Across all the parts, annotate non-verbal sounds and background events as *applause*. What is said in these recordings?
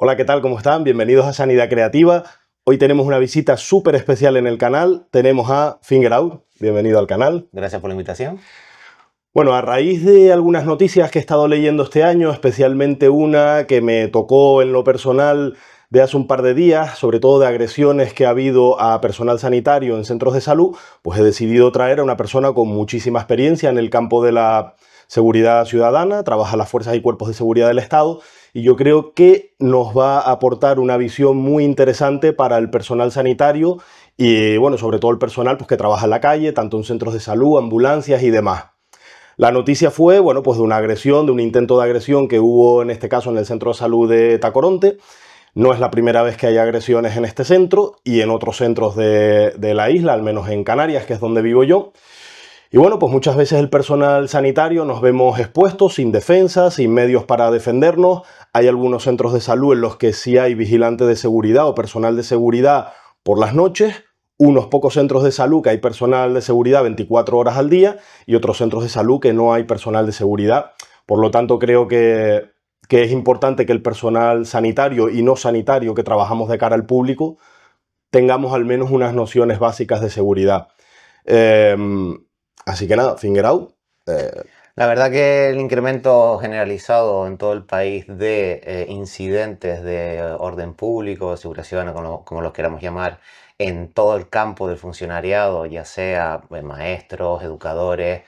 Hola, ¿qué tal? ¿Cómo están? Bienvenidos a Sanidad Creativa. Hoy tenemos una visita súper especial en el canal. Tenemos a Finger Out. Bienvenido al canal. Gracias por la invitación. Bueno, a raíz de algunas noticias que he estado leyendo este año, especialmente una que me tocó en lo personal de hace un par de días, sobre todo de agresiones que ha habido a personal sanitario en centros de salud, pues he decidido traer a una persona con muchísima experiencia en el campo de la seguridad ciudadana, trabaja en las fuerzas y cuerpos de seguridad del Estado y yo creo que nos va a aportar una visión muy interesante para el personal sanitario y bueno, sobre todo el personal pues, que trabaja en la calle, tanto en centros de salud, ambulancias y demás. La noticia fue, bueno, pues de una agresión, de un intento de agresión que hubo en este caso en el centro de salud de Tacoronte. No es la primera vez que hay agresiones en este centro y en otros centros de la isla, al menos en Canarias, que es donde vivo yo. Y bueno, pues muchas veces el personal sanitario nos vemos expuestos, sin defensa, sin medios para defendernos. Hay algunos centros de salud en los que sí hay vigilantes de seguridad o personal de seguridad por las noches, unos pocos centros de salud que hay personal de seguridad 24 horas al día y otros centros de salud que no hay personal de seguridad. Por lo tanto, creo que, que es importante que el personal sanitario y no sanitario que trabajamos de cara al público tengamos al menos unas nociones básicas de seguridad. Em, Así que nada, finger out. Eh. La verdad que el incremento generalizado en todo el país de eh, incidentes de orden público, seguridad como, los queramos llamar, en todo el campo del funcionariado, ya sea eh, maestros, educadores,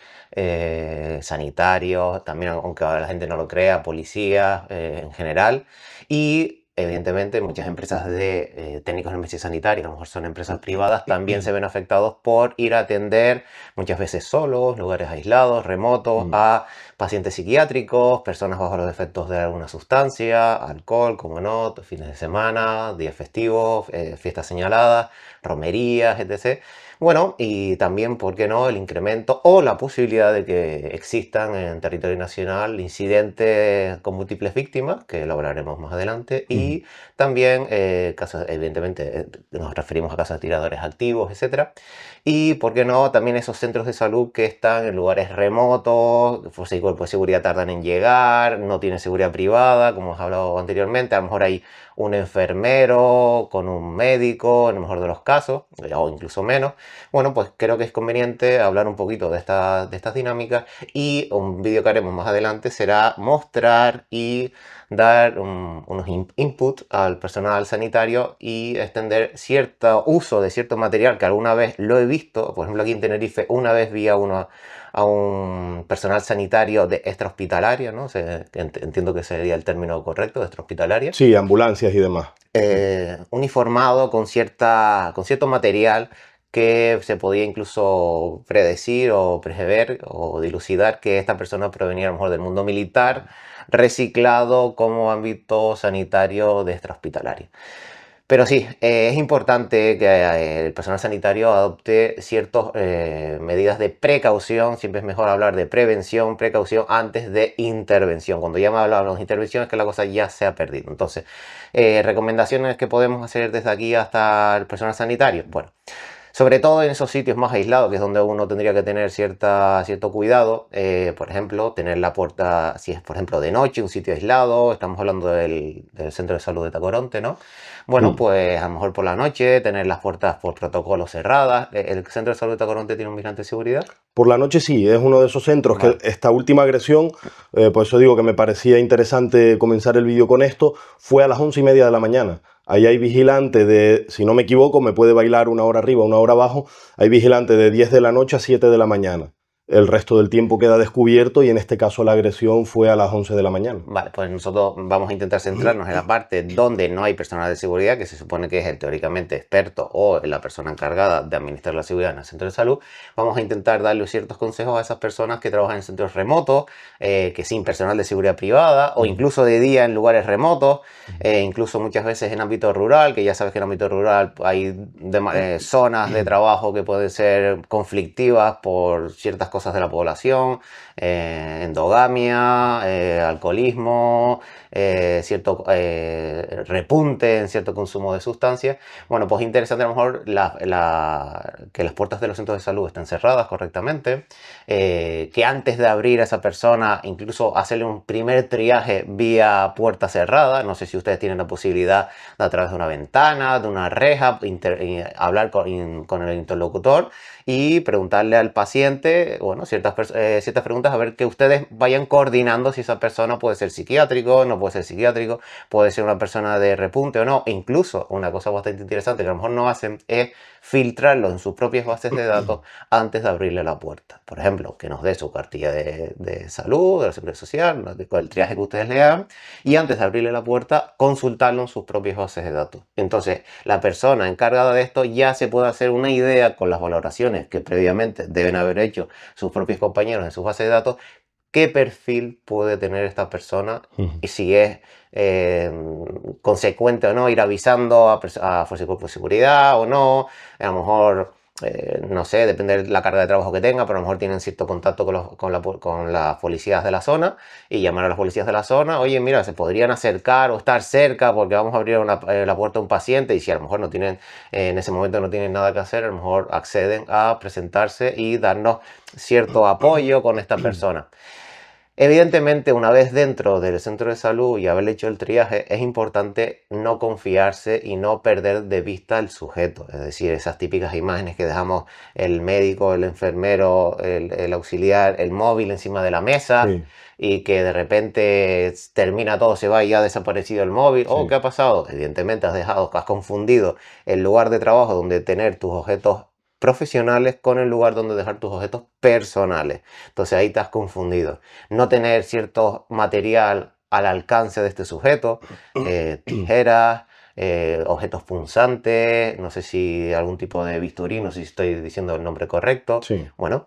sanitarios, también aunque la gente no lo crea, policías en general, y evidentemente muchas empresas de eh, técnicos de emergencia sanitaria, a lo mejor son empresas privadas, también se ven afectados por ir a atender muchas veces solos, lugares aislados, remotos, mm. a pacientes psiquiátricos, personas bajo los efectos de alguna sustancia, alcohol, como no, fines de semana, días festivos, eh, fiestas señaladas, romerías, etc. Bueno, y también, ¿por qué no?, el incremento o la posibilidad de que existan en territorio nacional incidentes con múltiples víctimas, que lo hablaremos más adelante, y también eh, casos, evidentemente, eh, nos referimos a casos de tiradores activos, etcétera. Y, ¿por qué no?, también esos centros de salud que están en lugares remotos, si y cuerpos de seguridad tardan en llegar, no tienen seguridad privada, como hemos hablado anteriormente, a lo mejor hay un enfermero, con un médico, en lo mejor de los casos, o incluso menos. Bueno, pues creo que es conveniente hablar un poquito de, de estas dinámicas y un vídeo que haremos más adelante será mostrar y dar unos input al personal sanitario y extender cierto uso de cierto material que alguna vez lo he visto, por ejemplo aquí en Tenerife una vez vi a una a un personal sanitario de extrahospitalario, ¿no? entiendo que sería el término correcto, extrahospitalario. Sí, ambulancias y demás. Eh, uniformado con, cierta, con cierto material que se podía incluso predecir o prever o dilucidar que esta persona provenía a lo mejor del mundo militar, reciclado como ámbito sanitario de extrahospitalario. Pero sí, eh, es importante que eh, el personal sanitario adopte ciertas eh, medidas de precaución. Siempre es mejor hablar de prevención, precaución antes de intervención. Cuando ya me hablamos de intervención es que la cosa ya se ha perdido. Entonces, recomendaciones que podemos hacer desde aquí hasta el personal sanitario. Bueno sobre todo en esos sitios más aislados, que es donde uno tendría que tener cierta, cierto cuidado, eh, por ejemplo, tener la puerta, si es por ejemplo de noche, un sitio aislado, estamos hablando del, centro de salud de Tacoronte, ¿no? Bueno, mm. pues a lo mejor por la noche, tener las puertas por protocolo cerradas, ¿E, ¿el centro de salud de Tacoronte tiene un vigilante de seguridad? Por la noche sí, es uno de esos centros que esta última agresión, eh, por eso digo que me parecía interesante comenzar el vídeo con esto, fue a las once y media de la mañana. Ahí hay vigilantes de, si no me equivoco, me puede bailar una hora arriba, una hora abajo. Hay vigilantes de 10 de la noche a 7 de la mañana el resto del tiempo queda descubierto y en este caso la agresión fue a las 11 de la mañana. Vale, pues nosotros vamos a intentar centrarnos en la parte donde no hay personal de seguridad, que se supone que es el teóricamente experto o la persona encargada de administrar la seguridad en el centro de salud. Vamos a intentar darle ciertos consejos a esas personas que trabajan en centros remotos, eh, que sin personal de seguridad privada o incluso de día en lugares remotos, eh, incluso muchas veces en ámbito rural, que ya sabes que en ámbito rural hay eh, zonas de trabajo que pueden ser conflictivas por ciertas cosas de la población, eh, endogamia, eh, alcoholismo, eh, cierto repunte en cierto consumo de sustancias. Bueno, pues interesante a lo mejor que las puertas de los centros de salud estén cerradas correctamente, que antes de abrir a esa persona, incluso hacerle un primer triaje vía puerta cerrada, no sé si ustedes tienen la posibilidad de a través de una ventana, de una reja, hablar con, con el interlocutor y preguntarle al paciente o ciertas, eh, ciertas preguntas a ver que ustedes vayan coordinando si esa persona puede ser psiquiátrico, no puede ser psiquiátrico, puede ser una persona de repunte o no. E incluso una cosa bastante interesante que a lo mejor no hacen es filtrarlo en sus propias bases de datos antes de abrirle la puerta. Por ejemplo, que nos dé su cartilla de, salud, de la seguridad social, el triaje que ustedes le dan, y antes de abrirle la puerta, consultarlo en sus propias bases de datos. Entonces, la persona encargada de esto ya se puede hacer una idea con las valoraciones que previamente deben haber hecho sus propios compañeros en sus bases de datos, qué perfil puede tener esta persona y si es eh, consecuente o no ir avisando a, Fuerza y Cuerpo de Seguridad o no. A lo mejor, eh, no sé, depende de la carga de trabajo que tenga, pero a lo mejor tienen cierto contacto con, las policías de la zona y llamar a las policías de la zona. Oye, mira, se podrían acercar o estar cerca porque vamos a abrir eh, la puerta a un paciente y si a lo mejor no tienen, en ese momento no tienen nada que hacer, a lo mejor acceden a presentarse y darnos cierto *clears throat* apoyo con esta persona. Evidentemente, una vez dentro del centro de salud y haber hecho el triaje, es importante no confiarse y no perder de vista el sujeto. Es decir, esas típicas imágenes que dejamos el médico, el enfermero, el, auxiliar, el móvil encima de la mesa. y que de repente termina todo, se va y ha desaparecido el móvil. ¿O oh, ¿qué ha pasado? Evidentemente has dejado, has confundido el lugar de trabajo donde tener tus objetos profesionales con el lugar donde dejar tus objetos personales. Entonces ahí estás confundido. No tener cierto material al alcance de este sujeto, mm. eh, tijeras, eh, objetos punzantes, no sé si algún tipo de bisturí, no sé si estoy diciendo el nombre correcto. Sí. Bueno,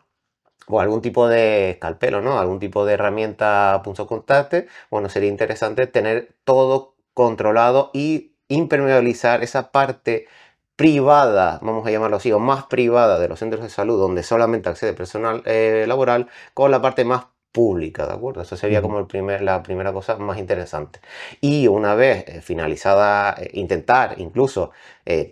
o algún tipo de escalpelo, ¿no? Algún tipo de herramienta punzocortante. Bueno, sería interesante tener todo controlado y impermeabilizar esa parte privada, vamos a llamarlo así, o más privada de los centros de salud, donde solamente accede personal eh, laboral, con la parte más pública, ¿de acuerdo? Eso sería como el la primera cosa más interesante. Y una vez eh, finalizada, eh, intentar incluso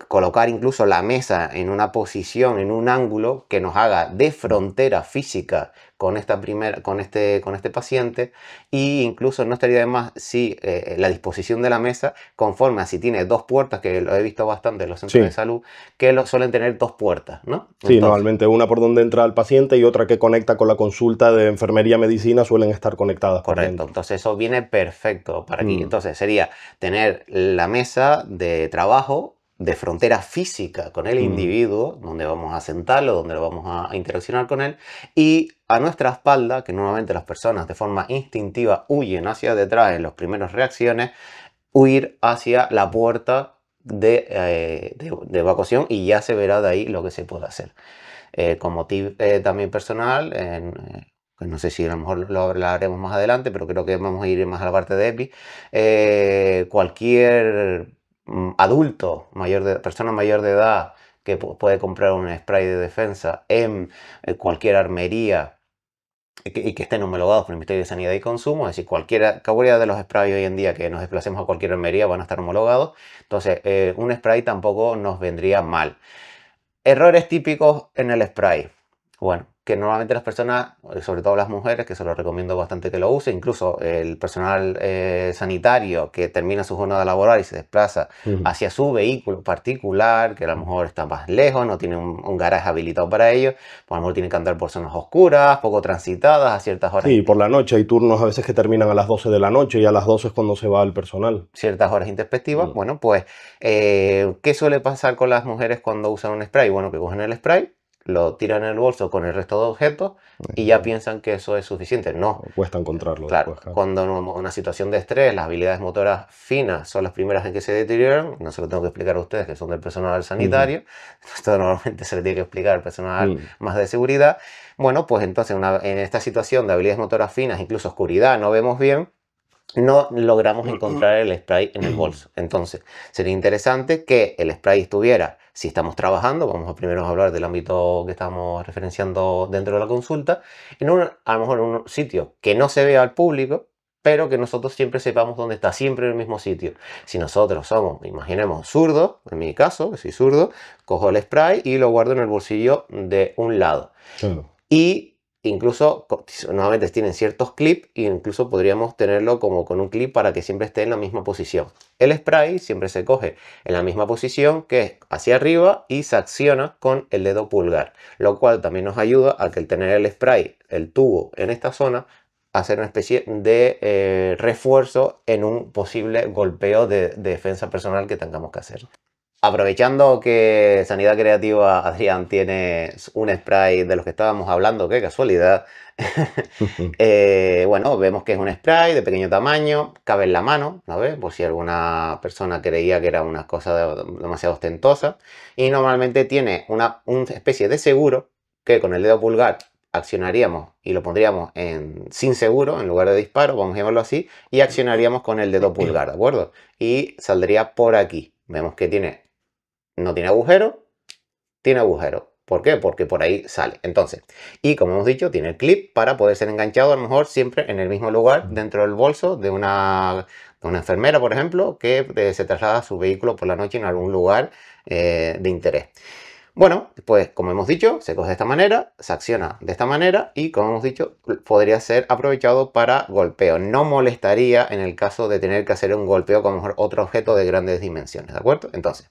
colocar incluso la mesa en una posición, en un ángulo que nos haga de frontera física con, esta primera, con, este, con este paciente e incluso no estaría de más si eh, la disposición de la mesa conforme si tiene dos puertas, que lo he visto bastante en los centros de salud, que lo, suelen tener dos puertas, ¿no? Sí, normalmente una por donde entra el paciente y otra que conecta con la consulta de enfermería medicina suelen estar conectadas. Correcto, entonces eso viene perfecto para aquí. Mm. Entonces sería tener la mesa de trabajo de frontera física con el mm. individuo, donde vamos a sentarlo, donde lo vamos a, interaccionar con él, y a nuestra espalda, que nuevamente las personas de forma instintiva huyen hacia detrás en las primeras reacciones, huir hacia la puerta de, eh, de, evacuación y ya se verá de ahí lo que se puede hacer. Eh, como tip eh, también personal, no sé si a lo mejor lo hablaremos más adelante, pero creo que vamos a ir más a la parte de EPI. cualquier adulto, mayor de, persona mayor de edad, que puede comprar un spray de defensa en eh, cualquier armería eh, y que, estén homologados por el Ministerio de Sanidad y Consumo, es decir, cualquiera categoría de los sprays hoy en día que nos desplacemos a cualquier armería van a estar homologados, entonces eh, un spray tampoco nos vendría mal. Errores típicos en el spray. Bueno, que normalmente las personas, eh, sobre todo las mujeres, que se lo recomiendo bastante que lo use, incluso el personal eh, sanitario que termina su jornada laboral y se desplaza hacia su vehículo particular, que a lo mejor está más lejos, no tiene un, garaje habilitado para ello, pues a lo mejor tiene que andar por zonas oscuras, poco transitadas, a ciertas horas. Sí, por la noche hay turnos a veces que terminan a las 12 de la noche y a las 12 es cuando se va el personal. Ciertas horas introspectivas, bueno, pues, eh, ¿qué suele pasar con las mujeres cuando usan un spray? Bueno, que cogen el spray, lo tiran en el bolso con el resto de objetos y ya piensan que eso es suficiente. No. Cuesta encontrarlo. Claro, cuando en una situación de estrés las habilidades motoras finas son las primeras en que se deterioran, no se lo tengo que explicar a ustedes que son del personal sanitario, *laughs* esto normalmente se le tiene que explicar al personal mm. más de seguridad. Bueno, pues entonces en esta situación de habilidades motoras finas, incluso oscuridad, no vemos bien, no logramos encontrar el spray en el *clears throat* bolso. Entonces, sería interesante que el spray estuviera si estamos trabajando, vamos a primero hablar del ámbito que estamos referenciando dentro de la consulta, en un, a lo mejor en un sitio que no se vea al público, pero que nosotros siempre sepamos dónde está, siempre en el mismo sitio. Si nosotros somos, imaginemos, zurdo en mi caso, que soy zurdo, cojo el spray y lo guardo en el bolsillo de un lado. Y incluso nuevamente tienen ciertos clips e incluso podríamos tenerlo como con un clip para que siempre esté en la misma posición. El spray siempre se coge en la misma posición que es hacia arriba y se acciona con el dedo pulgar, lo cual también nos ayuda a que el tener el spray, el tubo en esta zona, hacer una especie de eh, refuerzo en un posible golpeo de defensa personal que tengamos que hacer. Aprovechando que Sanidad Creativa, Adrián, tiene un spray de los que estábamos hablando, qué casualidad. *laughs* Eh, bueno, vemos que es un spray de pequeño tamaño, cabe en la mano, ¿no Por si alguna persona creía que era una cosa demasiado ostentosa. Y normalmente tiene una, especie de seguro que con el dedo pulgar accionaríamos y lo pondríamos en sin seguro en lugar de disparo, vamos a llamarlo así, y accionaríamos con el dedo pulgar, ¿de acuerdo? Y saldría por aquí. Vemos que tiene no tiene agujero, tiene agujero. ¿Por qué? Porque por ahí sale. Entonces, y como hemos dicho, tiene el clip para poder ser enganchado a lo mejor siempre en el mismo lugar dentro del bolso de una, enfermera, por ejemplo, que eh, se traslada su vehículo por la noche en algún lugar eh, de interés. Bueno, pues como hemos dicho, se coge de esta manera, se acciona de esta manera y como hemos dicho, podría ser aprovechado para golpeo. No molestaría en el caso de tener que hacer un golpeo con otro objeto de grandes dimensiones, ¿de acuerdo? Entonces,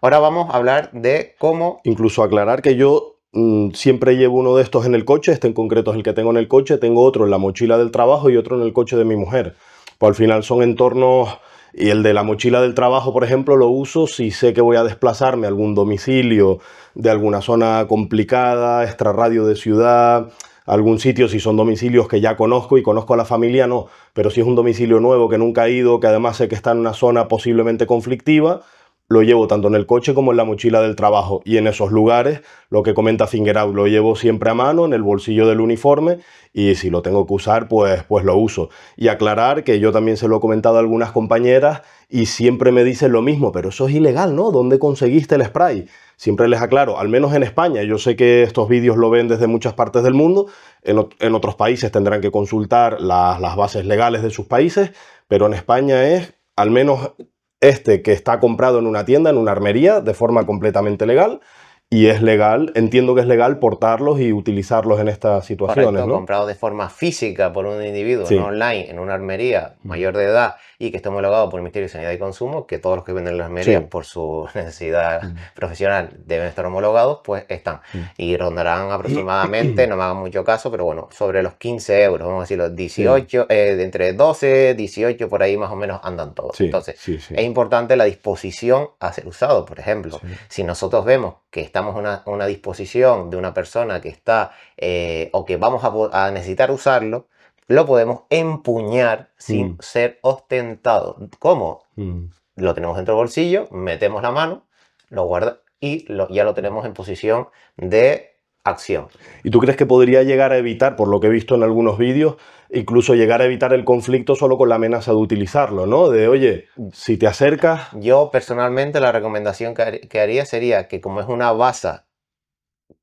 Ahora vamos a hablar de cómo... Incluso aclarar que yo mm, siempre llevo uno de estos en el coche, este en concreto es el que tengo en el coche, tengo otro en la mochila del trabajo y otro en el coche de mi mujer. Pues al final son entornos... Y el de la mochila del trabajo, por ejemplo, lo uso si sé que voy a desplazarme a algún domicilio de alguna zona complicada, extrarradio de ciudad, algún sitio, si son domicilios que ya conozco y conozco a la familia, no. Pero si es un domicilio nuevo que nunca he ido, que además sé que está en una zona posiblemente conflictiva, lo llevo tanto en el coche como en la mochila del trabajo y en esos lugares, lo que comenta Fingerout, lo llevo siempre a mano en el bolsillo del uniforme y si lo tengo que usar, pues, pues lo uso. Y aclarar que yo también se lo he comentado a algunas compañeras y siempre me dicen lo mismo, pero eso es ilegal, ¿no? ¿Dónde conseguiste el spray? Siempre les aclaro, al menos en España, yo sé que estos vídeos lo ven desde muchas partes del mundo, en, otros países tendrán que consultar las, las bases legales de sus países, pero en España es, al menos este que está comprado en una tienda, en una armería, de forma completamente legal, y es legal, entiendo que es legal portarlos y utilizarlos en estas situaciones. ¿no? comprado de forma física por un individuo, no online, en una armería mm. mayor de edad y que esté homologado por el Ministerio de Sanidad y Consumo, que todos los que venden las armerías por su *laughs* necesidad mm. profesional deben estar homologados, pues están. Mm. Y rondarán aproximadamente, no me hagan mucho caso, pero bueno, sobre los 15 euros, vamos a los 18, eh, entre 12, 18, por ahí más o menos andan todos. Entonces, es importante la disposición a ser usado. Por ejemplo, si nosotros vemos que está una, disposición de una persona que está eh, o que vamos a, necesitar usarlo, lo podemos empuñar sin mm. ser ostentado. ¿Cómo? Mm. Lo tenemos dentro del bolsillo, metemos la mano, lo guarda y ya lo tenemos en posición de acción. ¿Y tú crees que podría llegar a evitar, por lo que he visto en algunos vídeos, incluso llegar a evitar el conflicto solo con la amenaza de utilizarlo, ¿no? De, oye, si te acercas... Yo personalmente la recomendación que haría sería que como es una base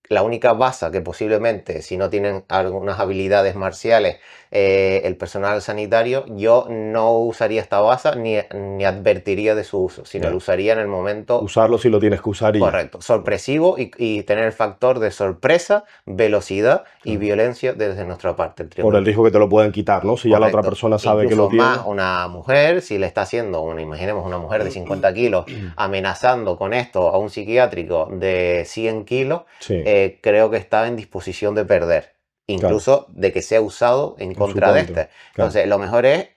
la única baza que posiblemente, si no tienen algunas habilidades marciales, eh, el personal sanitario, yo no usaría esta baza ni, advertiría de su uso, sino lo usaría en el momento. Usarlo si lo tienes que usar. Y correcto. Sorpresivo y, tener el factor de sorpresa, velocidad y violencia desde nuestra parte. Por el riesgo que te lo pueden quitar, ¿no? Si ya la otra persona sabe que lo tiene. una mujer, si le está haciendo, una, imaginemos una mujer de 50 kilos amenazando con esto a un psiquiátrico de 100 kilos. Sí. Eh, creo que estaba en disposición de perder, incluso de que sea usado en contra de este. Entonces, lo mejor es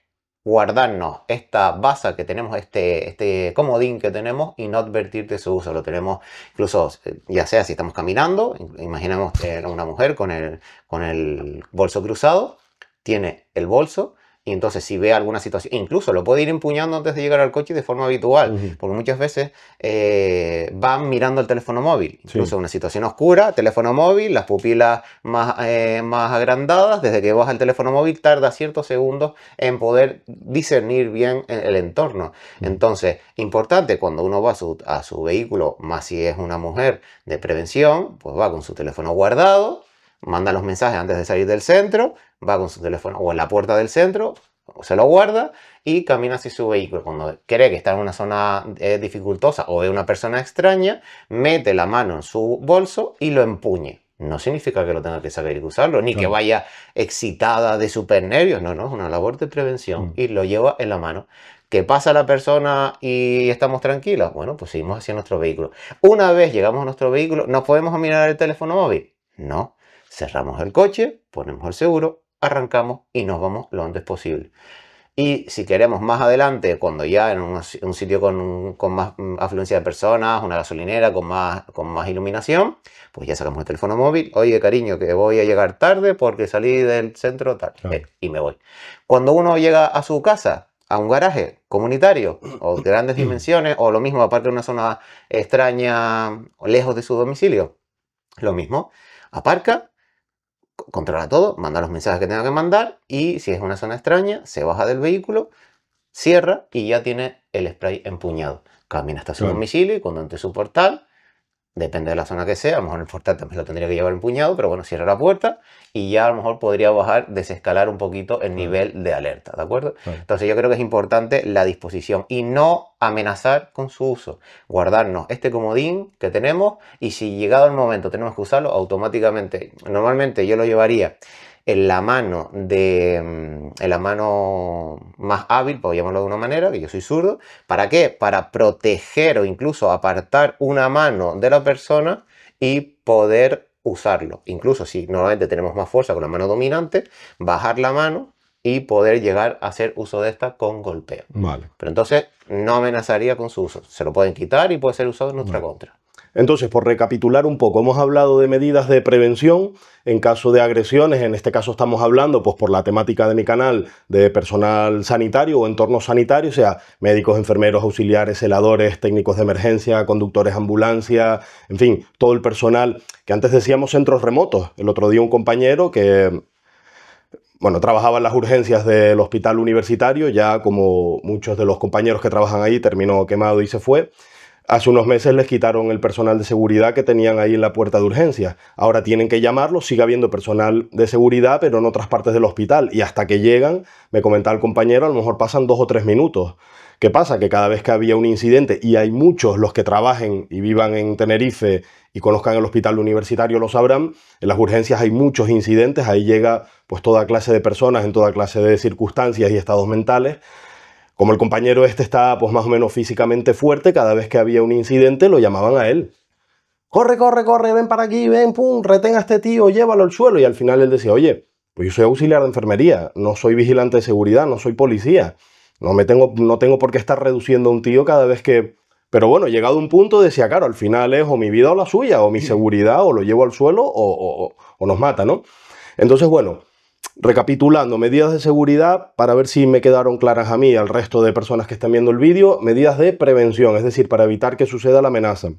guardarnos esta baza que tenemos, este, este comodín que tenemos y no advertir de su uso. Lo tenemos incluso, eh, ya sea si estamos caminando, imaginemos una mujer con el, con el bolso cruzado, tiene el bolso, y entonces si ve alguna situación, incluso lo puede ir empuñando antes de llegar al coche de forma habitual, porque muchas veces eh, van mirando el teléfono móvil. Incluso una situación oscura, teléfono móvil, las pupilas más, eh, más agrandadas, desde que baja el teléfono móvil tarda ciertos segundos en poder discernir bien el, entorno. Entonces, importante cuando uno va a su vehículo, más si es una mujer de prevención, pues va con su teléfono guardado manda los mensajes antes de salir del centro, va con su teléfono o en la puerta del centro, se lo guarda y camina hacia su vehículo. Cuando cree que está en una zona eh, dificultosa o es una persona extraña, mete la mano en su bolso y lo empuñe. No significa que lo tenga que sacar y usarlo, ni que vaya excitada de super nervios. No, no, es una labor de prevención mm. y lo lleva en la mano. ¿Qué pasa la persona y estamos tranquilos? Bueno, pues seguimos hacia nuestro vehículo. Una vez llegamos a nuestro vehículo, ¿nos podemos mirar el teléfono móvil? No Cerramos el coche, ponemos el seguro, arrancamos y nos vamos lo antes posible. Y si queremos más adelante, cuando ya en un, sitio con, más mm, afluencia de personas, una gasolinera con más, iluminación, pues ya sacamos el teléfono móvil. Oye, cariño, que voy a llegar tarde porque salí del centro tal. Eh, y me voy. Cuando uno llega a su casa, a un garaje comunitario *clears throat* o de grandes dimensiones, o lo mismo, aparte de una zona extraña, o lejos de su domicilio, lo mismo, aparca controla todo, manda los mensajes que tenga que mandar y si es una zona extraña, se baja del vehículo, cierra y ya tiene el spray empuñado. Camina hasta su domicilio y cuando entre su portal, depende de la zona que sea, a lo mejor el portal también lo tendría que llevar puñado pero bueno, cierra la puerta y ya a lo mejor podría bajar, desescalar un poquito el nivel de alerta, ¿de acuerdo? Entonces yo creo que es importante la disposición y no amenazar con su uso, guardarnos este comodín que tenemos y si llegado el momento tenemos que usarlo, automáticamente, normalmente yo lo llevaría en la mano de mm, en la mano más hábil, por llamarlo de una manera, que yo soy zurdo, ¿para qué? Para proteger o incluso apartar una mano de la persona y poder usarlo. Incluso si normalmente tenemos más fuerza con la mano dominante, bajar la mano y poder llegar a hacer uso de esta con golpeo. Vale. Pero entonces no amenazaría con su uso. Se lo pueden quitar y puede ser usado en nuestra contra. Entonces, por recapitular un poco, hemos hablado de medidas de prevención en caso de agresiones, en este caso estamos hablando, pues por la temática de mi canal, de personal sanitario o entorno sanitario, o sea, médicos, enfermeros, auxiliares, heladores, técnicos de emergencia, conductores ambulancia, en fin, todo el personal que antes decíamos centros remotos. El otro día un compañero que bueno, trabajaba en las urgencias del hospital universitario, ya como muchos de los compañeros que trabajan ahí, terminó quemado y se fue. Hace unos meses les quitaron el personal de seguridad que tenían ahí en la puerta de urgencias. Ahora tienen que llamarlo, sigue habiendo personal de seguridad, pero en otras partes del hospital. Y hasta que llegan, me comentaba el compañero, a lo mejor pasan dos o tres minutos. ¿Qué pasa? Que cada vez que había un incidente, y hay muchos los que trabajen y vivan en Tenerife y conozcan el hospital universitario lo sabrán, en las urgencias hay muchos incidentes, ahí llega pues toda clase de personas en toda clase de circunstancias y estados mentales como el compañero este estaba pues más o menos físicamente fuerte, cada vez que había un incidente lo llamaban a él. Corre, corre, corre, ven para aquí, ven, pum, ¡Retenga a este tío, llévalo al suelo. Y al final él decía, oye, pues yo soy auxiliar de enfermería, no soy vigilante de seguridad, no soy policía. No, me tengo, no tengo por qué estar reduciendo a un tío cada vez que... Pero bueno, llegado a un punto decía, claro, al final es o mi vida o la suya, o mi *laughs* seguridad, o lo llevo al suelo, o nos mata, ¿no? Entonces, bueno, Recapitulando, medidas de seguridad, para ver si me quedaron claras a mí y al resto de personas que están viendo el vídeo, medidas de prevención, es decir, para evitar que suceda la amenaza.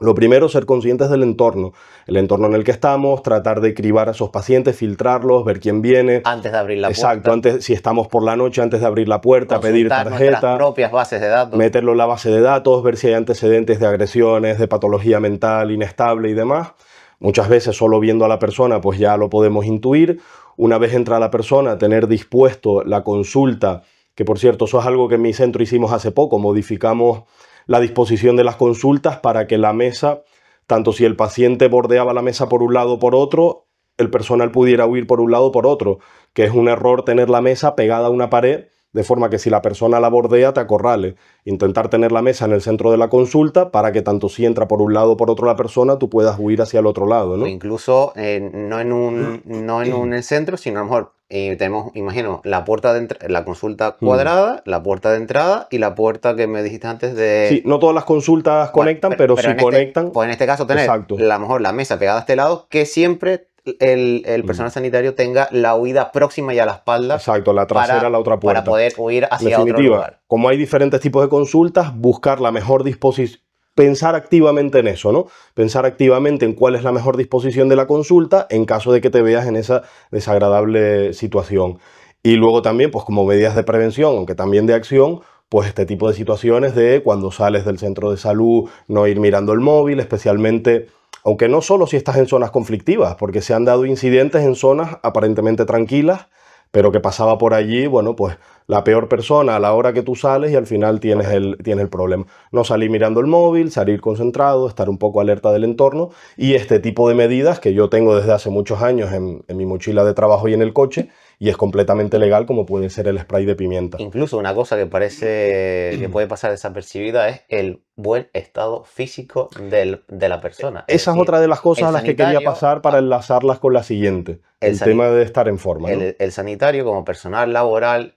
Lo primero, ser conscientes del entorno, el entorno en el que estamos, tratar de cribar a esos pacientes, filtrarlos, ver quién viene. Antes de abrir la puerta. Exacto, antes, si estamos por la noche, antes de abrir la puerta, pedir tarjeta. propias bases de datos. Meterlo en la base de datos, ver si hay antecedentes de agresiones, de patología mental inestable y demás. Muchas veces solo viendo a la persona pues ya lo podemos intuir. Una vez entra la persona, tener dispuesto la consulta, que por cierto, eso es algo que en mi centro hicimos hace poco, modificamos la disposición de las consultas para que la mesa, tanto si el paciente bordeaba la mesa por un lado o por otro, el personal pudiera huir por un lado o por otro, que es un error tener la mesa pegada a una pared de forma que si la persona la bordea te acorrale. Intentar tener la mesa en el centro de la consulta para que tanto si entra por un lado o por otro la persona, tú puedas huir hacia el otro lado. incluso eh, no, en un, en un centro, sino a lo mejor eh, tenemos, imagino, la puerta de la consulta mm. cuadrada, la puerta de entrada y la puerta que me dijiste antes de... Sí, no todas las consultas conectan, pero, si este conectan... pues en este caso tener a lo mejor la mesa pegada a este lado que siempre el, personal sanitario tenga la huida próxima y a la espalda. Exacto, la trasera a la otra puerta. Para poder huir hacia otro lugar. Como hay diferentes tipos de consultas, buscar la mejor disposición. Pensar activamente en eso, ¿no? Pensar activamente en cuál es la mejor disposición de la consulta en caso de que te veas en esa desagradable situación. Y luego también, pues como medidas de prevención, aunque también de acción, pues este tipo de situaciones de cuando sales del centro de salud, no ir mirando el móvil, especialmente aunque no solo si estás en zonas conflictivas, porque se han dado incidentes en zonas aparentemente tranquilas, pero que pasaba por allí, bueno, pues la peor persona a la hora que tú sales y al final tienes el, el problema. No salir mirando el móvil, salir concentrado, estar un poco alerta del entorno y este tipo de medidas que yo tengo desde hace muchos años en mi mochila de trabajo y en el coche y es completamente legal como puede ser el spray de pimienta. Incluso una cosa que parece que mm. puede pasar desapercibida es el buen estado físico de la persona. Esa es otra de las cosas a las que quería pasar para ah. enlazarlas con la siguiente, el, tema de estar en forma. el sanitario como personal laboral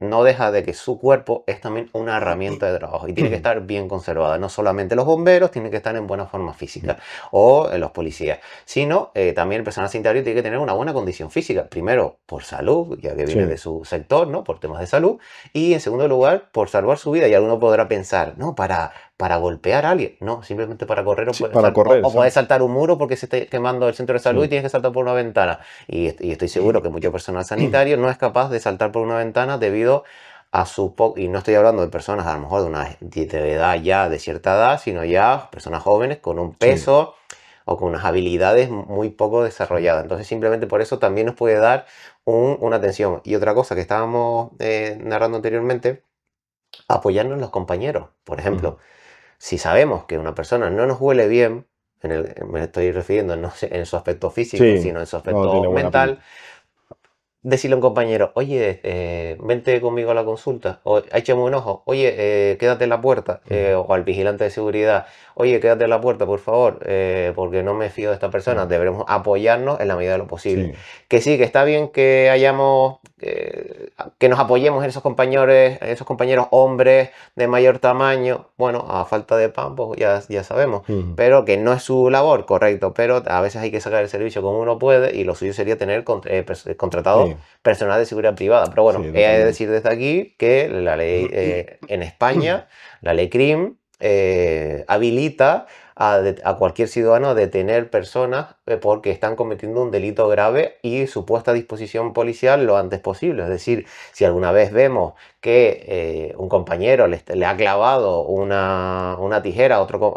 no deja de que su cuerpo es también una herramienta de trabajo y tiene que mm. estar bien conservada. No solamente los bomberos tienen que estar en buena forma física o eh, los policías, sino eh, también el personal sanitario tiene que tener una buena condición física. Primero, por salud, ya que viene de su sector, ¿no? Por temas de salud. Y en segundo lugar, por salvar su vida. Y alguno podrá pensar, no, para, para golpear a alguien, no, simplemente para correr o, puede para saltar, correr, o, saltar un muro porque se está quemando el centro de salud y tienes que saltar por una ventana. Y, estoy seguro que mucho personal *clears throat* sanitario no es capaz de saltar por una ventana debido a su poco. y no estoy hablando de personas a lo mejor de una de edad ya de cierta edad, sino ya personas jóvenes con un peso o con unas habilidades muy poco desarrolladas. Entonces simplemente por eso también nos puede dar una atención. Y otra cosa que estábamos eh, narrando anteriormente, apoyarnos en los compañeros, por ejemplo si sabemos que una persona no nos huele bien, en me estoy refiriendo no en su aspecto físico, sino en su aspecto mental, decirle a un compañero, oye, eh, vente conmigo a la consulta, o échame un ojo, oye, eh, quédate en la puerta, eh, o al vigilante de seguridad, oye, quédate en la puerta, por favor, eh, porque no me fío de esta persona, deberemos apoyarnos en la medida de lo posible. Que sí, que está bien que hayamos, que nos apoyemos en esos compañeros, esos compañeros hombres de mayor tamaño, bueno, a falta de pan, pues ya, ya sabemos, pero que no es su labor, correcto, pero a veces hay que sacar el servicio como uno puede y lo suyo sería tener contratados personal de seguridad privada. Pero bueno, hay he de decir desde aquí que la ley mm, mm. Eh, en España, *clears throat* la ley CRIM, eh, habilita a, cualquier ciudadano a detener personas eh, porque están cometiendo un delito grave y supuesta disposición policial lo antes posible. Es decir, si alguna vez vemos que un compañero le, ha clavado una, tijera otro,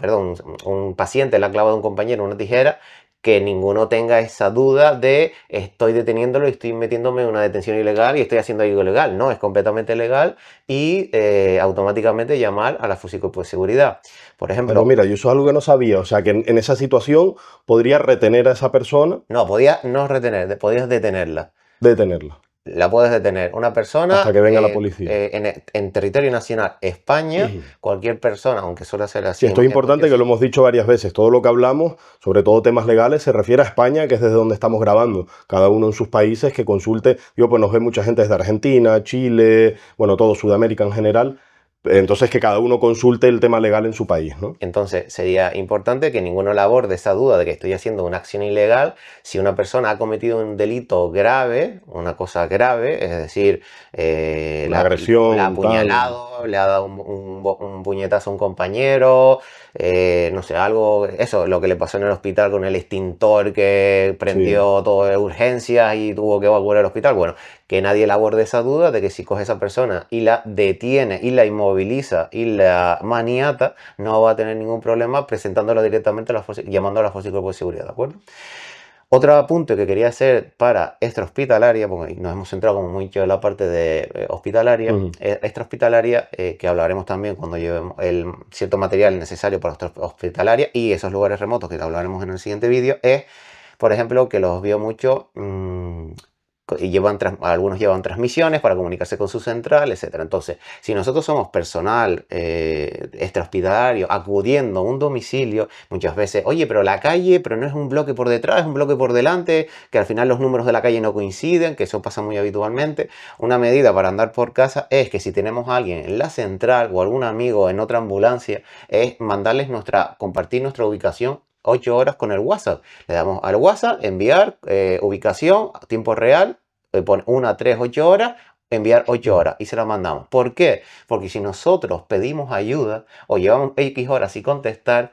perdón, un, un paciente le ha clavado a un compañero una tijera, que ninguno tenga esa duda de estoy deteniéndolo y estoy metiéndome en una detención ilegal y estoy haciendo algo ilegal. No, es completamente legal y eh, automáticamente llamar a la de seguridad. Por ejemplo. Pero mira, yo eso es algo que no sabía. O sea, que en, en esa situación podría retener a esa persona. No, podía no retener, podías detenerla. Detenerla la puedes detener una persona. Hasta que venga la eh, policía. Eh, en, territorio nacional, España, cualquier persona, aunque suele ser así. Sí, esto es importante que lo hemos dicho varias veces. Todo lo que hablamos, sobre todo temas legales, se refiere a España, que es desde donde estamos grabando. Cada uno en sus países que consulte. Yo, pues nos ve mucha gente desde Argentina, Chile, bueno, todo Sudamérica en general. Entonces, que cada uno consulte el tema legal en su país, ¿no? Entonces, sería importante que ninguno labor esa duda de que estoy haciendo una acción ilegal si una persona ha cometido un delito grave, una cosa grave, es decir, eh, la, agresión, la apuñalado, le ha dado un, puñetazo a un compañero, eh, no sé, algo, eso, lo que le pasó en el hospital con el extintor que prendió todo de urgencias y tuvo que evacuar al hospital. Bueno, que nadie le aborde esa duda de que si coge esa persona y la detiene y la inmoviliza y la maniata, no va a tener ningún problema presentándola directamente a la llamando a la Fuerza de Seguridad, ¿de acuerdo? Otro apunte que quería hacer para extrahospitalaria, porque nos hemos centrado como mucho en la parte de eh, hospitalaria, eh, extrahospitalaria, eh, que hablaremos también cuando llevemos el cierto material necesario para hospitalaria y esos lugares remotos que hablaremos en el siguiente vídeo, es, por ejemplo, que los vio mucho mm, llevan, algunos llevan transmisiones para comunicarse con su central, etc. Entonces, si nosotros somos personal eh, extrahospitalario acudiendo a un domicilio, muchas veces, oye, pero la calle, pero no es un bloque por detrás, es un bloque por delante, que al final los números de la calle no coinciden, que eso pasa muy habitualmente. Una medida para andar por casa es que si tenemos a alguien en la central o algún amigo en otra ambulancia, es mandarles nuestra, compartir nuestra ubicación 8 horas con el WhatsApp. Le damos al WhatsApp, enviar, eh, ubicación, tiempo real, eh, pone una tres 3, horas, enviar 8 mm. horas y se la mandamos. ¿Por qué? Porque si nosotros pedimos ayuda o llevamos X horas sin contestar,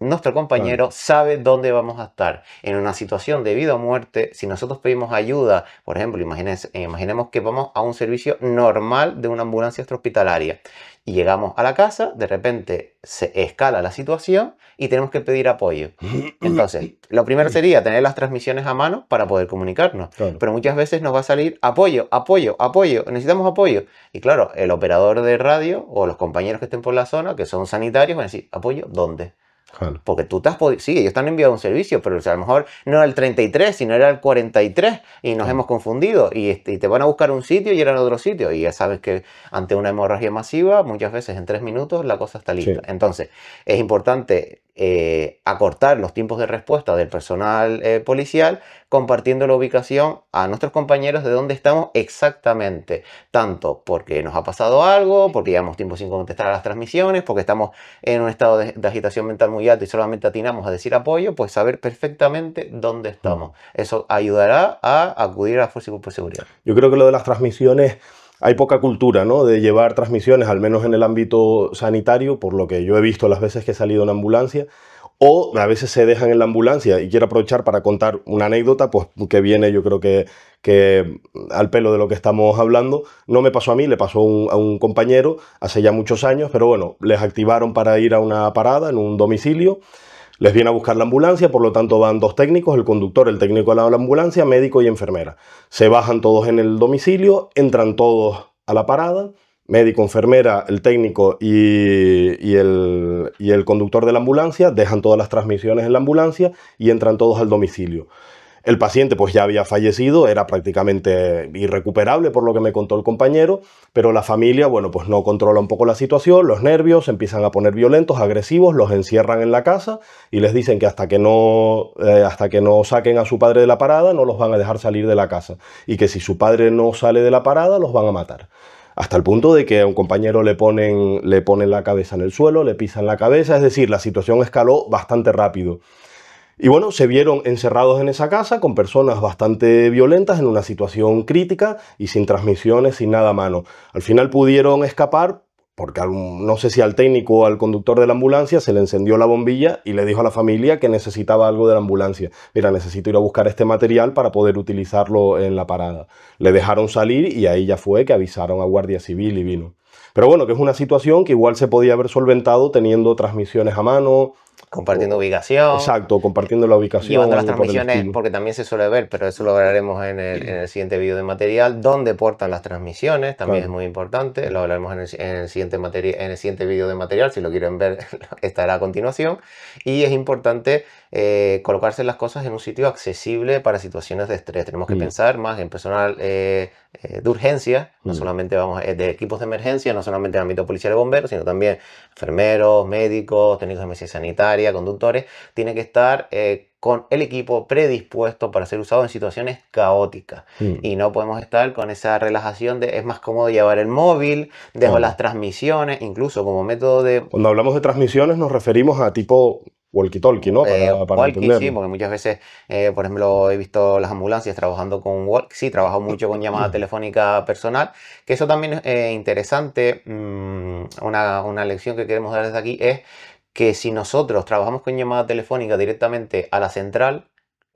nuestro compañero sabe dónde vamos a estar. En una situación de vida o muerte, si nosotros pedimos ayuda, por ejemplo, eh, imaginemos que vamos a un servicio normal de una ambulancia extrahospitalaria y llegamos a la casa, de repente se escala la situación y tenemos que pedir apoyo. *clears throat* Entonces, lo primero sería tener las transmisiones a mano para poder comunicarnos. Pero muchas veces nos va a salir apoyo, apoyo, apoyo, necesitamos apoyo. Y claro, el operador de radio o los compañeros que estén por la zona, que son sanitarios, van a decir, apoyo, ¿dónde? Porque tú te has podido, sí, ellos te han enviado un servicio, pero a lo mejor no era el 33, sino era el 43 y nos hemos confundido este, y, te van a buscar un sitio y eran otro sitio. Y ya sabes que ante una hemorragia masiva, muchas veces en tres minutos la cosa está lista. Entonces, es importante eh, acortar los tiempos de respuesta del personal eh, policial compartiendo la ubicación a nuestros compañeros de dónde estamos exactamente, tanto porque nos ha pasado algo, porque llevamos tiempo sin contestar a las transmisiones, porque estamos en un estado de, agitación mental muy alto y solamente atinamos a decir apoyo, pues saber perfectamente dónde mm. estamos. Eso ayudará a acudir a la Fuerza y de Seguridad. Yo creo que lo de las transmisiones hay poca cultura ¿no? de llevar transmisiones, al menos en el ámbito sanitario, por lo que yo he visto las veces que he salido en ambulancia, o a veces se dejan en la ambulancia y quiero aprovechar para contar una anécdota, pues que viene yo creo que, que al pelo de lo que estamos hablando. No me pasó a mí, le pasó a un compañero hace ya muchos años, pero bueno, les activaron para ir a una parada en un domicilio. Les viene a buscar la ambulancia, por lo tanto van dos técnicos, el conductor, el técnico al de la ambulancia, médico y enfermera. Se bajan todos en el domicilio, entran todos a la parada, médico, enfermera, el técnico y, y, el, y el conductor de la ambulancia, dejan todas las transmisiones en la ambulancia y entran todos al domicilio. El paciente pues ya había fallecido, era prácticamente irrecuperable por lo que me contó el compañero, pero la familia, bueno, pues no controla un poco la situación, los nervios empiezan a poner violentos, agresivos, los encierran en la casa y les dicen que hasta que no eh, hasta que no saquen a su padre de la parada no los van a dejar salir de la casa y que si su padre no sale de la parada los van a matar hasta el punto de que a un compañero le ponen, le ponen la cabeza en el suelo, le pisan la cabeza, es decir, la situación escaló bastante rápido. Y bueno, se vieron encerrados en esa casa con personas bastante violentas en una situación crítica y sin transmisiones, sin nada a mano. Al final pudieron escapar porque no sé si al técnico o al conductor de la ambulancia se le encendió la bombilla y le dijo a la familia que necesitaba algo de la ambulancia. Mira, necesito ir a buscar este material para poder utilizarlo en la parada. Le dejaron salir y ahí ya fue que avisaron a Guardia Civil y vino. Pero bueno, que es una situación que igual se podía haber solventado teniendo transmisiones a mano. Compartiendo ubicación. Exacto, compartiendo la ubicación. cuando las transmisiones, porque también se suele ver, pero eso lo hablaremos en el, siguiente vídeo de material. Dónde portan las transmisiones, también es muy importante. Lo hablaremos en el, siguiente, siguiente vídeo de material. Si lo quieren ver, *laughs* estará a continuación. Y es importante eh, colocarse las cosas en un sitio accesible para situaciones de estrés. Tenemos que mm. pensar más en personal eh, eh, de urgencia, no mm. solamente vamos eh, de equipos de emergencia, no solamente en el ámbito policial y bomberos, sino también enfermeros, médicos, técnicos de emergencia sanitaria, conductores, tiene que estar eh, con el equipo predispuesto para ser usado en situaciones caóticas. Mm. Y no podemos estar con esa relajación de es más cómodo llevar el móvil, dejo las transmisiones, incluso como método de... Cuando hablamos de transmisiones nos referimos a tipo walkie ¿no? Para, eh, sí, porque muchas veces, eh, por ejemplo, he visto las ambulancias trabajando con walkie, sí, trabajo mucho con llamada *clears throat* telefónica personal, que eso también es eh, interesante, mm, una, una lección que queremos dar desde aquí es que si nosotros trabajamos con llamada telefónica directamente a la central,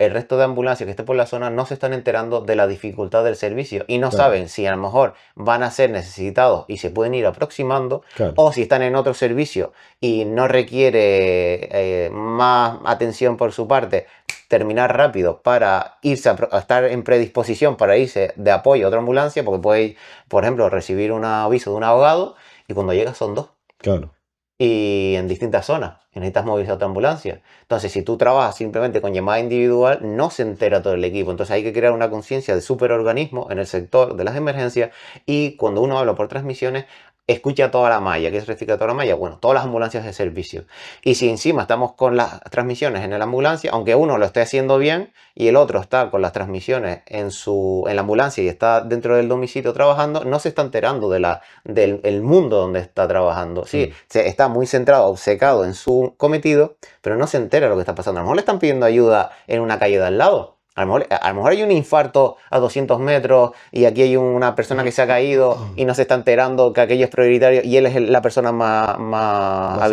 el resto de ambulancias que esté por la zona no se están enterando de la dificultad del servicio y no saben si a lo mejor van a ser necesitados y se pueden ir aproximando o si están en otro servicio y no requiere eh, más atención por su parte terminar rápido para irse estar en predisposición para irse de apoyo a otra ambulancia porque puede por ejemplo recibir un aviso de un abogado y cuando llega son dos claro y en distintas zonas. Necesitas movilizar tu ambulancia. Entonces, si tú trabajas simplemente con llamada individual, no se entera todo el equipo. Entonces, hay que crear una conciencia de superorganismo en el sector de las emergencias. Y cuando uno habla por transmisiones, escucha toda la malla. ¿Qué significa toda la malla? Bueno, todas las ambulancias de servicio. Y si encima estamos con las transmisiones en la ambulancia, aunque uno lo esté haciendo bien y el otro está con las transmisiones en, su, en la ambulancia y está dentro del domicilio trabajando, no se está enterando de la, del mundo donde está trabajando. Sí, mm. está muy centrado, obcecado en su cometido, pero no se entera de lo que está pasando. A lo mejor le están pidiendo ayuda en una calle de al lado a lo, mejor, hay un infarto a 200 metros y aquí hay una persona que se ha caído mm. y no se está enterando que aquello es prioritario y él es la persona más, más,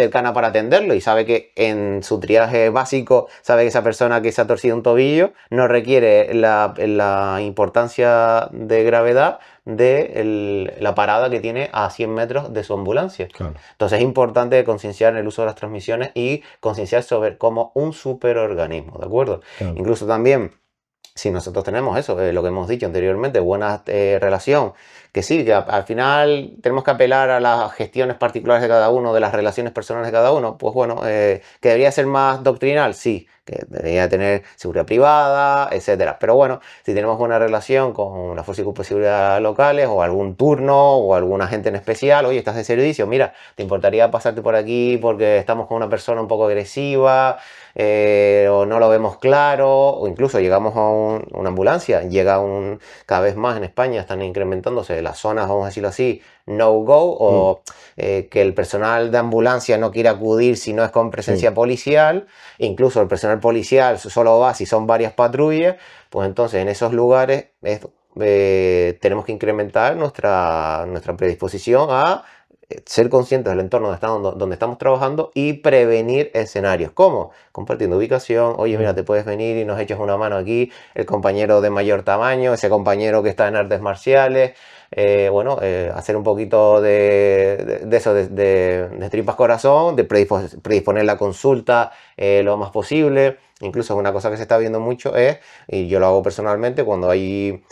cercana, para atenderlo y sabe que en su triaje básico sabe que esa persona que se ha torcido un tobillo no requiere la, la importancia de gravedad de la parada que tiene a 100 metros de su ambulancia. Entonces es importante concienciar el uso de las transmisiones y concienciar sobre cómo un superorganismo, ¿de acuerdo? Incluso también si nosotros tenemos eso, eh, lo que hemos dicho anteriormente, buena eh, relación, que sí, que al final tenemos que apelar a las gestiones particulares de cada uno, de las relaciones personales de cada uno, pues bueno, eh, que debería ser más doctrinal, sí, que debería tener seguridad privada, etc. Pero bueno, si tenemos buena relación con las fuerzas y de seguridad locales o algún turno o alguna gente en especial, oye, estás de servicio, mira, ¿te importaría pasarte por aquí porque estamos con una persona un poco agresiva? Eh, o no lo vemos claro, o incluso llegamos a una ambulancia, llega un, cada vez más en España están incrementándose las zonas, vamos a decirlo así, no-go, o mm. eh, que el personal de ambulancia no quiere acudir si no es con presencia policial, incluso el personal policial solo va si son varias patrullas, pues entonces en esos lugares eh, tenemos que incrementar nuestra, nuestra predisposición a ser conscientes del entorno donde estamos, trabajando y prevenir escenarios. como Compartiendo ubicación. Oye, mira, te puedes venir y nos echas una mano aquí. El compañero de mayor tamaño, ese compañero que está en artes marciales. Eh, bueno, eh, hacer un poquito de, eso, de, de, tripas corazón, de predisponer la consulta eh, lo más posible. Incluso una cosa que se está viendo mucho es, y yo lo hago personalmente, cuando hay,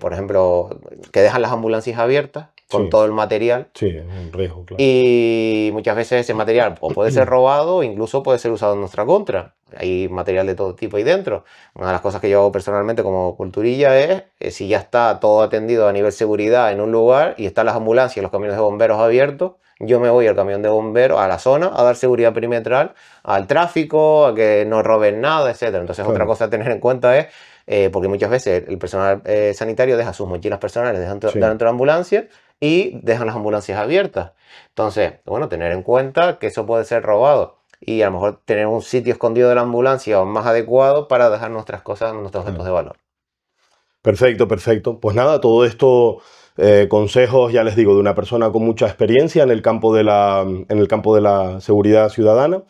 por ejemplo, que dejan las ambulancias abiertas con todo el material. Sí, un riesgo, claro. Y muchas veces ese material puede ser *clears throat* robado o incluso puede ser usado en nuestra contra. Hay material de todo tipo ahí dentro. Una de las cosas que yo hago personalmente como culturilla es, eh, si ya está todo atendido a nivel seguridad en un lugar y están las ambulancias y los camiones de bomberos abiertos, yo me voy al camión de bomberos, a la zona, a dar seguridad perimetral, al tráfico, a que no roben nada, etc. Entonces otra cosa a tener en cuenta es eh, porque muchas veces el personal eh, sanitario deja sus mochilas personales dentro de la ambulancia y dejan las ambulancias abiertas. Entonces, bueno, tener en cuenta que eso puede ser robado y a lo mejor tener un sitio escondido de la ambulancia o más adecuado para dejar nuestras cosas, nuestros objetos de valor. Perfecto, perfecto. Pues nada, todo esto eh, consejos, ya les digo, de una persona con mucha experiencia en el campo de la, en el campo de la seguridad ciudadana.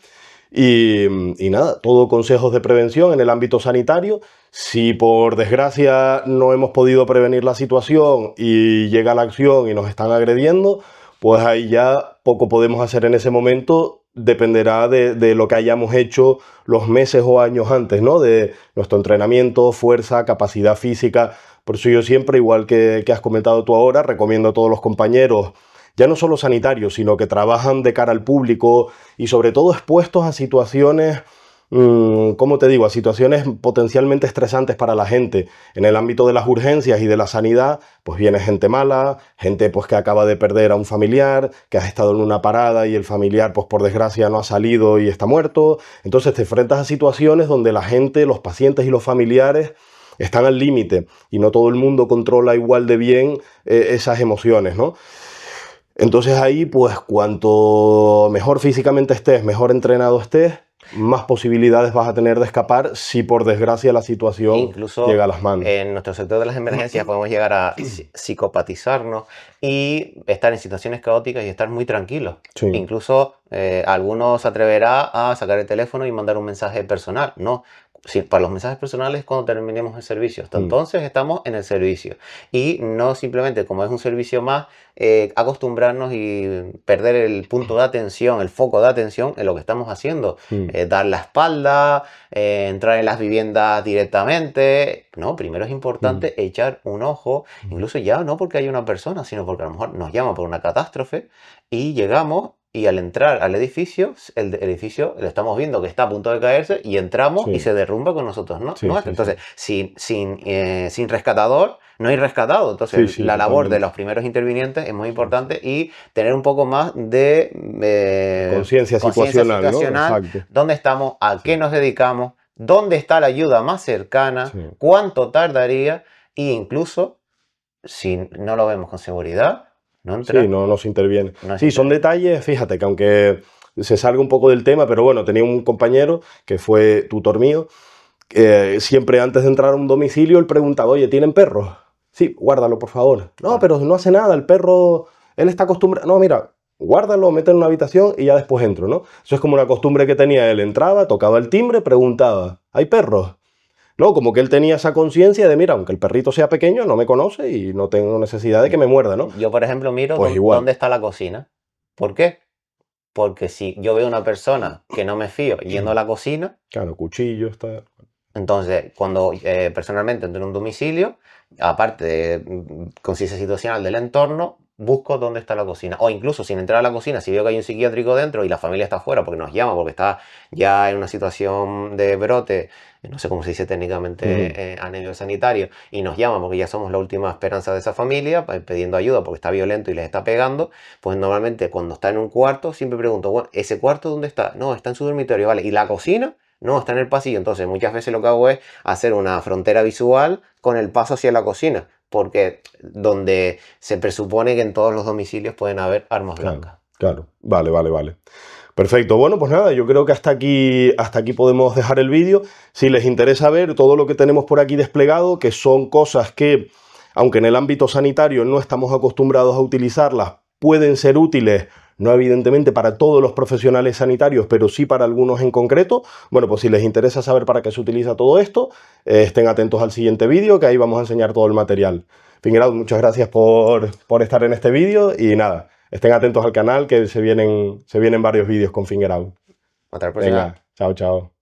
Y, nada, todo consejos de prevención en el ámbito sanitario. Si por desgracia no hemos podido prevenir la situación y llega la acción y nos están agrediendo, pues ahí ya poco podemos hacer en ese momento. Dependerá de, lo que hayamos hecho los meses o años antes, ¿no? De nuestro entrenamiento, fuerza, capacidad física. Por eso yo siempre, igual que has comentado tú ahora, recomiendo a todos los compañeros ya no solo sanitarios, sino que trabajan de cara al público y sobre todo expuestos a situaciones mm, ¿cómo te digo?, a situaciones potencialmente estresantes para la gente. En el ámbito de las urgencias y de la sanidad, pues viene gente mala, gente pues que acaba de perder a un familiar, que ha estado en una parada y el familiar pues por desgracia no ha salido y está muerto. Entonces te enfrentas a situaciones donde la gente, los pacientes y los familiares están al límite y no todo el mundo controla igual de bien eh, esas emociones, ¿no? Entonces ahí, pues cuanto mejor físicamente estés, mejor entrenado estés, más posibilidades vas a tener de escapar si por desgracia la situación llega a las manos. En nuestro sector de las emergencias podemos llegar a psicopatizarnos y estar en situaciones caóticas y estar muy tranquilos. Incluso eh, algunos se atreverá a sacar el teléfono y mandar un mensaje personal. No, para los mensajes personales cuando terminemos el servicio. Hasta mm. entonces estamos en el servicio. Y no simplemente, como es un servicio más, eh, acostumbrarnos y perder el punto de atención, el foco de atención en lo que estamos haciendo. Mm. Eh, dar la espalda, eh, entrar en las viviendas directamente. No, primero es importante mm. echar un ojo, incluso ya no porque hay una persona, sino porque a lo mejor nos llama por una catástrofe y llegamos y al entrar al edificio, el, edificio lo estamos viendo que está a punto de caerse y entramos y se derrumba con nosotros, ¿no? Entonces, sin, sin, eh, sin rescatador, no hay rescatado. Entonces, la labor de los primeros intervinientes es muy importante y tener un poco más de eh, conciencia situacional, dónde estamos, a qué nos dedicamos, dónde está la ayuda más cercana, cuánto tardaría e incluso, si no lo vemos con seguridad, Sí, no, nos interviene. sí, son detalles, fíjate, que aunque se salga un poco del tema, pero bueno, tenía un compañero que fue tutor mío, siempre antes de entrar a un domicilio él preguntaba, oye, ¿tienen perros? Sí, guárdalo, por favor. No, ah. pero no hace nada, el perro, él está acostumbrado. No, mira, guárdalo, mete en una habitación y ya después entro, ¿no? Eso es como una costumbre que tenía él. Entraba, tocaba el timbre, preguntaba, ¿hay perros? No, como que él tenía esa conciencia de, mira, aunque el perrito sea pequeño, no me conoce y no tengo necesidad de que me muerda, ¿no? Yo, por ejemplo, miro pues dónde, está la cocina. ¿Por qué? Porque si yo veo una persona que no me fío yendo a la cocina... Claro, cuchillo está... Entonces, cuando eh, personalmente entro en un domicilio, aparte de mm, conciencia situacional del entorno, busco dónde está la cocina. O incluso sin entrar a la cocina, si veo que hay un psiquiátrico dentro y la familia está afuera porque nos llama, porque está ya en una situación de brote, no sé cómo se dice técnicamente uh nivel sanitario, y nos llama porque ya somos la última esperanza de esa familia, pidiendo ayuda porque está violento y les está pegando, pues normalmente cuando está en un cuarto, siempre pregunto, bueno, ¿ese cuarto dónde está? No, está en su dormitorio, ¿vale? ¿Y la cocina? No, está en el pasillo. Entonces, muchas veces lo que hago es hacer una frontera visual con el paso hacia la cocina, porque donde se presupone que en todos los domicilios pueden haber armas blancas. Claro, vale, vale, vale. Perfecto, bueno, pues nada, yo creo que hasta aquí, hasta aquí podemos dejar el vídeo. Si les interesa ver todo lo que tenemos por aquí desplegado, que son cosas que, aunque en el ámbito sanitario no estamos acostumbrados a utilizarlas, pueden ser útiles no evidentemente para todos los profesionales sanitarios, pero sí para algunos en concreto. Bueno, pues si les interesa saber para qué se utiliza todo esto, eh, estén atentos al siguiente vídeo, que ahí vamos a enseñar todo el material. Fingerout, muchas gracias por, estar en este vídeo y nada, estén atentos al canal que se vienen, se vienen varios vídeos con Fingerout. Hasta la próxima. Venga, chao, chao.